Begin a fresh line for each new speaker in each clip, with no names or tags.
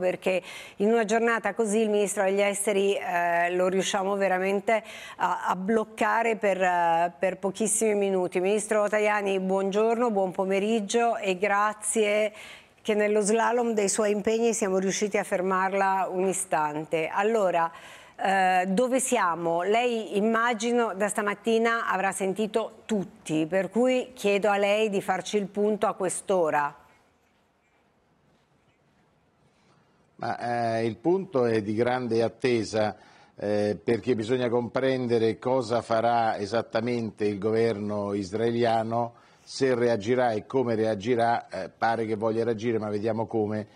perché in una giornata così il Ministro degli Esteri eh, lo riusciamo veramente a, a bloccare per, uh, per, pochissimi minuti. Ministro Tajani, buongiorno, buon pomeriggio e grazie che nello slalom dei suoi impegni siamo riusciti a fermarla un istante. Allora, eh, dove siamo? Lei immagino da stamattina avrà sentito tutti, per cui chiedo a lei di farci il punto a quest'ora.
Ma eh, il punto è di grande attesa eh, perché bisogna comprendere cosa farà esattamente il governo israeliano, se reagirà e come reagirà, eh, pare che voglia reagire ma vediamo come,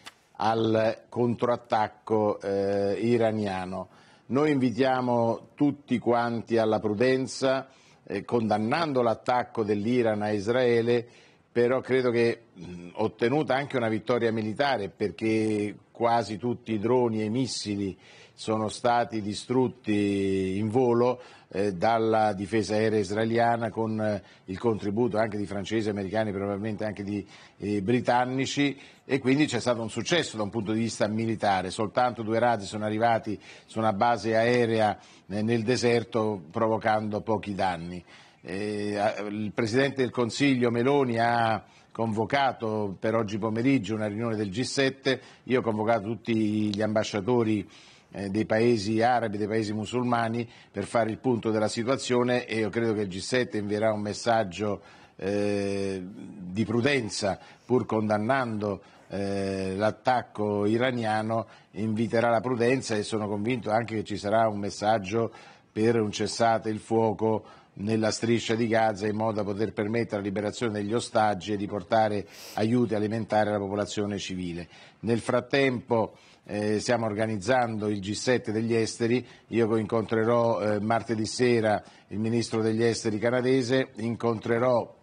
al contrattacco eh, iraniano. Noi invitiamo tutti quanti alla prudenza, eh, condannando l'attacco dell'Iran a Israele però credo che mh, ottenuta anche una vittoria militare perché quasi tutti i droni e i missili sono stati distrutti in volo eh, dalla difesa aerea israeliana con eh, il contributo anche di francesi, americani, e probabilmente anche di eh, britannici e quindi c'è stato un successo da un punto di vista militare, soltanto due razzi sono arrivati su una base aerea eh, nel deserto provocando pochi danni. Eh, il Presidente del Consiglio Meloni ha convocato per oggi pomeriggio una riunione del G7, io ho convocato tutti gli ambasciatori eh, dei paesi arabi, dei paesi musulmani per fare il punto della situazione e io credo che il G7 invierà un messaggio eh, di prudenza pur condannando eh, l'attacco iraniano, inviterà la prudenza e sono convinto anche che ci sarà un messaggio per un cessate il fuoco nella striscia di Gaza in modo da poter permettere la liberazione degli ostaggi e di portare aiuti alimentari alla popolazione civile. Nel frattempo eh, stiamo organizzando il G7 degli esteri, io incontrerò eh, martedì sera il ministro degli esteri canadese, incontrerò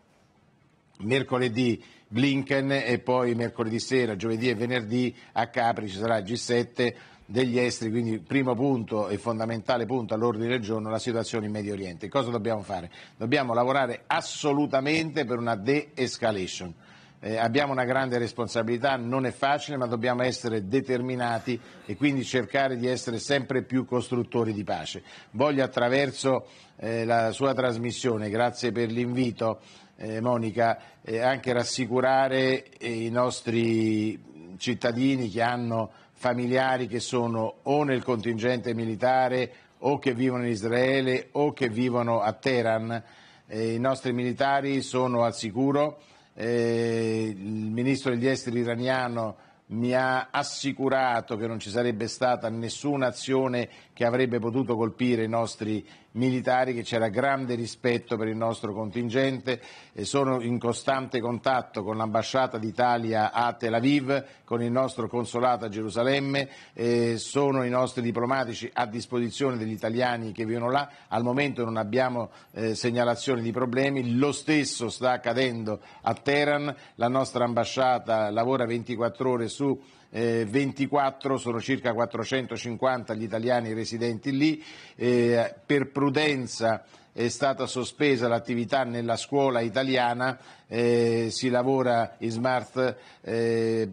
mercoledì Blinken e poi mercoledì sera, giovedì e venerdì a Capri ci sarà il G7 degli esteri, quindi primo punto e fondamentale punto all'ordine del giorno la situazione in Medio Oriente. Cosa dobbiamo fare? Dobbiamo lavorare assolutamente per una de-escalation. Eh, abbiamo una grande responsabilità, non è facile, ma dobbiamo essere determinati e quindi cercare di essere sempre più costruttori di pace. Voglio attraverso eh, la sua trasmissione, grazie per l'invito eh, Monica, eh, anche rassicurare eh, i nostri cittadini che hanno familiari che sono o nel contingente militare o che vivono in Israele o che vivono a Teheran. Eh, I nostri militari sono al sicuro, eh, il ministro degli esteri iraniano mi ha assicurato che non ci sarebbe stata nessuna azione che avrebbe potuto colpire i nostri militari, che c'era grande rispetto per il nostro contingente. E sono in costante contatto con l'ambasciata d'Italia a Tel Aviv, con il nostro consolato a Gerusalemme, e sono i nostri diplomatici a disposizione degli italiani che vivono là. Al momento non abbiamo eh, segnalazioni di problemi, lo stesso sta accadendo a Teheran, la nostra ambasciata lavora 24 ore su eh, 24, sono circa 450 gli italiani residenti lì, eh, per prudenza è stata sospesa l'attività nella scuola italiana, eh, si lavora in smart eh,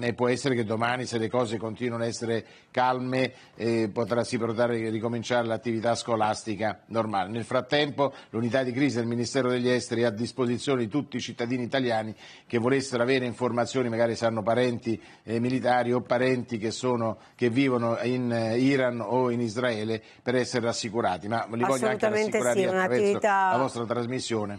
e può essere che domani se le cose continuano ad essere calme eh, potrà si potrà ricominciare l'attività scolastica normale. Nel frattempo l'unità di crisi del Ministero degli Esteri ha a disposizione di tutti i cittadini italiani che volessero avere informazioni, magari se hanno parenti eh, militari o parenti che, sono, che vivono in eh, Iran o in Israele per essere rassicurati. Ma li voglio anche rassicurare sì, attraverso la vostra trasmissione.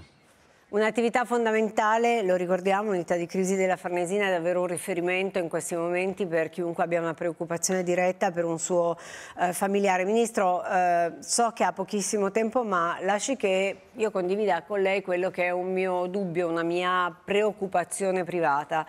Un'attività fondamentale, lo ricordiamo, l'unità di crisi della Farnesina è davvero un riferimento in questi momenti per chiunque abbia una preoccupazione diretta per un suo eh, familiare. Ministro, eh, so che ha pochissimo tempo, ma lasci che io condivida con lei quello che è un mio dubbio, una mia preoccupazione privata.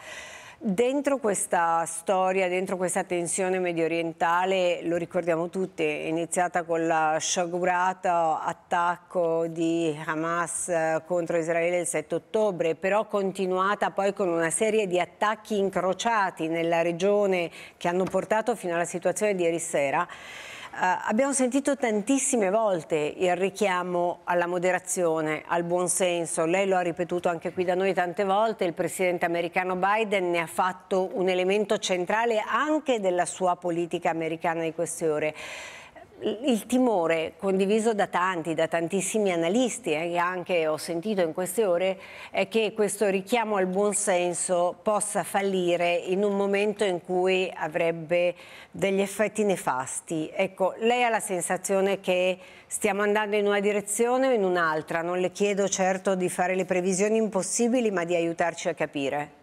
Dentro questa storia, dentro questa tensione mediorientale, lo ricordiamo tutti, è iniziata con la sciagurato attacco di Hamas eh, contro Israele il 7 ottobre, però continuata poi con una serie di attacchi incrociati nella regione che hanno portato fino alla situazione di ieri sera. Eh, abbiamo sentito tantissime volte il richiamo alla moderazione, al buonsenso. Lei lo ha ripetuto anche qui da noi tante volte. Il presidente americano Biden ne ha fatto un elemento centrale anche della sua politica americana di queste ore il timore condiviso da tanti, da tantissimi analisti eh, che anche ho sentito in queste ore è che questo richiamo al buonsenso possa fallire in un momento in cui avrebbe degli effetti nefasti. Ecco, lei ha la sensazione che stiamo andando in una direzione o in un'altra? Non le chiedo certo di fare le previsioni impossibili ma di aiutarci a capire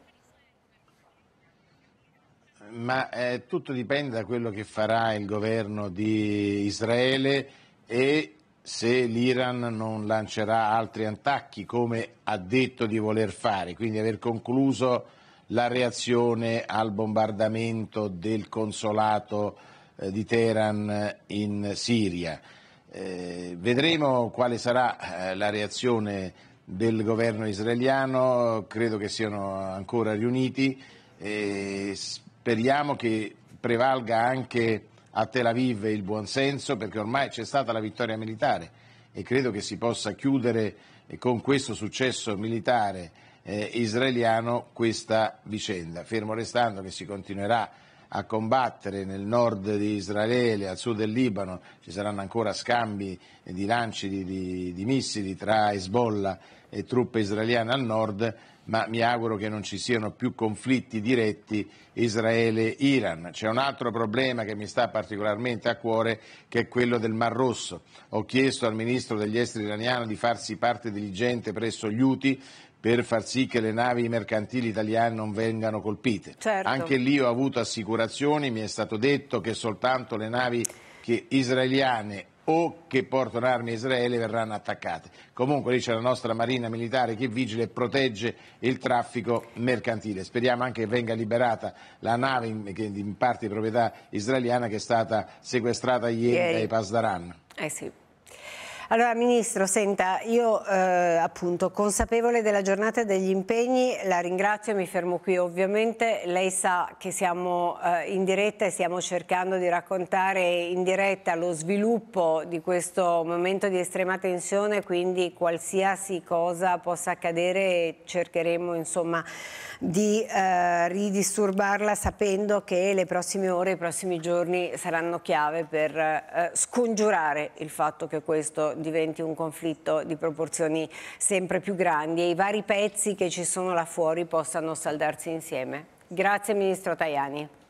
ma eh, tutto dipende da quello che farà il governo di Israele e se l'Iran non lancerà altri attacchi come ha detto di voler fare, quindi aver concluso la reazione al bombardamento del consolato eh, di Teheran eh, in Siria. Eh, vedremo quale sarà eh, la reazione del governo israeliano, credo che siano ancora riuniti. Eh, Speriamo che prevalga anche a Tel Aviv il buonsenso perché ormai c'è stata la vittoria militare e credo che si possa chiudere eh, con questo successo militare eh, israeliano questa vicenda, fermo restando che si continuerà a combattere nel nord di Israele, al sud del Libano, ci saranno ancora scambi di lanci di, di, di missili tra Hezbollah e truppe israeliane al nord ma mi auguro che non ci siano più conflitti diretti Israele-Iran. C'è un altro problema che mi sta particolarmente a cuore che è quello del Mar Rosso. Ho chiesto al ministro degli esteri iraniano di farsi parte diligente presso gli UTI per far sì che le navi mercantili italiane non vengano colpite. Certo. Anche lì ho avuto assicurazioni, mi è stato detto che soltanto le navi che israeliane o che portano armi a Israele verranno attaccate. Comunque lì c'è la nostra marina militare che vigila e protegge il traffico mercantile. Speriamo anche che venga liberata la nave in, parte di proprietà israeliana che è stata sequestrata ieri, ieri. dai Pasdaran. Eh sì.
Allora Ministro, senta, io eh, appunto consapevole della giornata e degli impegni, la ringrazio e mi fermo qui. Ovviamente lei sa che siamo eh, in diretta e stiamo cercando di raccontare in diretta lo sviluppo di questo momento di estrema tensione, quindi qualsiasi cosa possa accadere cercheremo insomma di eh, ridisturbarla sapendo che le prossime ore, i prossimi giorni saranno chiave per eh, scongiurare il fatto che questo diventi un conflitto di proporzioni sempre più grandi e i vari pezzi che ci sono là fuori possano saldarsi insieme. Grazie Ministro Tajani.